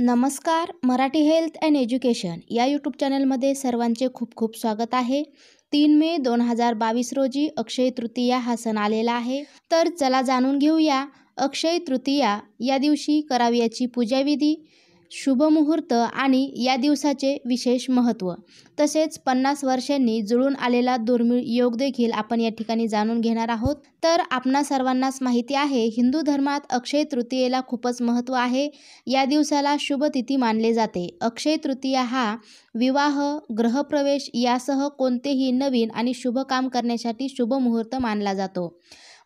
नमस्कार Marathi health and education या YouTube चॅनलमध्ये सर्वांचे खूप खूप स्वागत आहे तीन मे दोन हजार बावीस रोजी अक्षय तृतीया हा सण आलेला आहे तर चला जाणून घेऊया अक्षय तृतीया या दिवशी करावयाची पूजाविधी शुभ मुहूर्त आणि या दिवसाचे विशेष महत्त्व तसेच पन्नास वर्षांनी जुळून आलेला दुर्मिळ योग देखील आपण या ठिकाणी जाणून घेणार आहोत तर आपणा सर्वांनाच माहिती आहे हिंदू धर्मात अक्षय तृतीयेला खूपच महत्त्व आहे या दिवसाला शुभ तिथी मानले जाते अक्षय तृतीया हा विवाह ग्रहप्रवेश यासह कोणतेही नवीन आणि शुभ काम करण्यासाठी शुभ मुहूर्त मानला जातो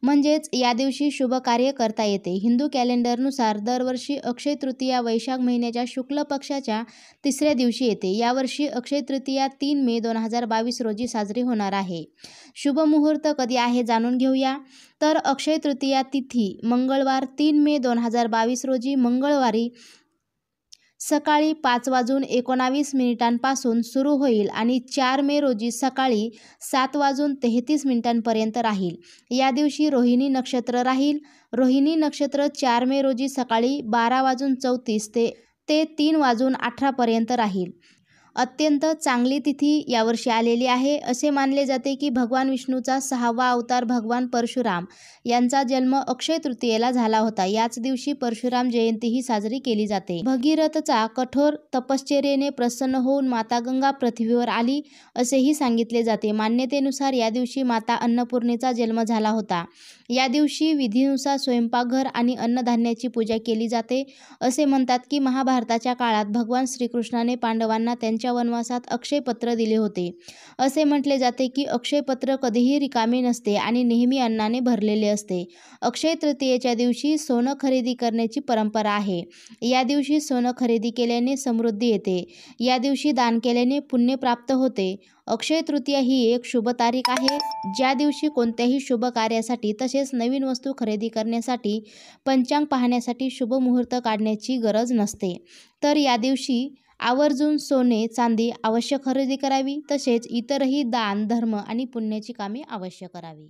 म्हणजेच या दिवशी शुभ कार्य करता येते हिंदू कॅलेंडरनुसार दरवर्षी अक्षय तृतीया वैशाख महिन्याच्या शुक्ल पक्षाच्या तिसऱ्या दिवशी येते यावर्षी अक्षय तृतीया तीन मे दोन हजार बावीस रोजी साजरी होणार आहे शुभ मुहूर्त कधी आहे जाणून घेऊया तर अक्षय तृतीया तिथी मंगळवार तीन मे दोन हजार बावीस रोजी मंगळवारी सकाळी पाच वाजून एकोणावीस मिनिटांपासून सुरू होईल आणि चार मे रोजी सकाळी सात वाजून तेहतीस मिनिटांपर्यंत राहील या दिवशी रोहिणी नक्षत्र राहील रोहिणी नक्षत्र चार मे रोजी सकाळी बारा वाजून चौतीस ते ते तीन वाजून अठरापर्यंत राहील अत्यंत चांगली तिथी यावर्षी आलेली आहे असे मानले जाते की भगवान विष्णूचा सहावा अवतार भगवान परशुराम यांचा जन्म अक्षय तृतीयेला झाला होता याच दिवशी परशुराम जयंतीही साजरी केली जाते भगीरथचा कठोर तपश्चर्येने प्रसन्न होऊन माता गंगा पृथ्वीवर आली असेही सांगितले जाते मान्यतेनुसार या दिवशी माता अन्नपूर्णेचा जन्म झाला होता या दिवशी विधीनुसार स्वयंपाकघर आणि अन्नधान्याची पूजा केली जाते असे म्हणतात की महाभारताच्या काळात भगवान श्रीकृष्णाने पांडवांना त्यांच्या यांच्या वनवासात अक्षयपत्र दिले होते असे म्हटले जाते की अक्षयपत्र कधीही रिकामी नसते आणि नेहमी अन्नाने भरलेले असते अक्षय तृतीयेच्या दिवशी सोनं खरेदी करण्याची परंपरा आहे या दिवशी सोनं खरेदी केल्याने समृद्धी येते या दिवशी दान केल्याने पुण्य प्राप्त होते अक्षय तृतीया ही एक शुभ तारीख आहे ज्या दिवशी कोणत्याही शुभ कार्यासाठी तसेच नवीन वस्तू खरेदी करण्यासाठी पंचांग पाहण्यासाठी शुभ मुहूर्त काढण्याची गरज नसते तर या दिवशी आवर्जून सोने चांदी अवश्य खरेदी करावी तसेच इतरही दान धर्म आणि पुण्याची कामे अवश्य करावी